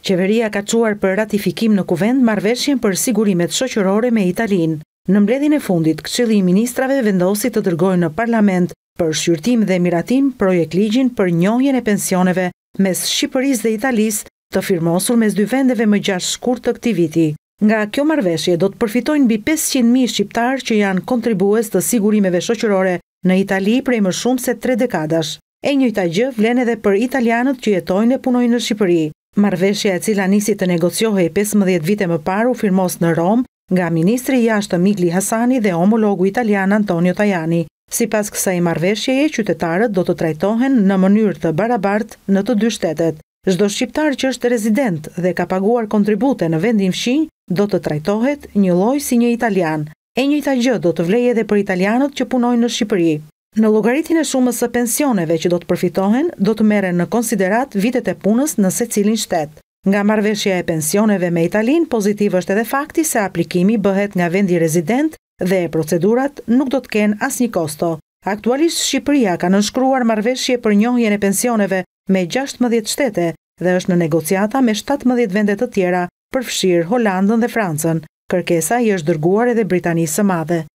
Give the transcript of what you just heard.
Qeveria ka quar për ratifikim në kuvend marveshjen për sigurimet shoqërore me Italinë. Në mbledhin e fundit, këqëli i ministrave vendosi të dërgojnë në parlament për shqyrtim dhe miratim projekt ligjin për njohjen e pensioneve mes Shqipëris dhe Italis të firmosur mes dy vendeve më gjash shkur të këti viti. Nga kjo marveshje do të përfitojnë bi 500.000 shqiptar që janë kontribues të sigurimeve shoqërore në Itali prej më shumë se tre dekadash. E njëjta gjë vlen edhe për italianët që jetojnë e punojnë në Shqipëri. Marveshja e cila nisi të negociohe e 15 vite më paru firmos në Rom nga Ministri Jashtë Migli Hasani dhe homologu italian Antonio Tajani. Si pas kësa i marveshje e qytetarët do të trajtohen në mënyrë të barabart në të dy shtetet. Zdo shqiptar që është rezident dhe ka paguar kontribute në vendin fshin, do të trajtohet një loj si një italian. E një taj gjë do të vleje edhe për italianët që punojnë në Shqipëri. Në logaritin e shumës së pensioneve që do të përfitohen, do të mere në konsiderat vitet e punës në se cilin shtetë. Nga marveshja e pensioneve me Italin, pozitiv është edhe fakti se aplikimi bëhet nga vendi rezident dhe e procedurat nuk do të kenë asë një kosto. Aktualisht Shqipëria ka nënshkruar marveshje për njohjen e pensioneve me 16 shtete dhe është në negociata me 17 vendet të tjera për fshirë Hollandën dhe Francën. Kërkesa i është dërguar edhe Britanisë së madhe.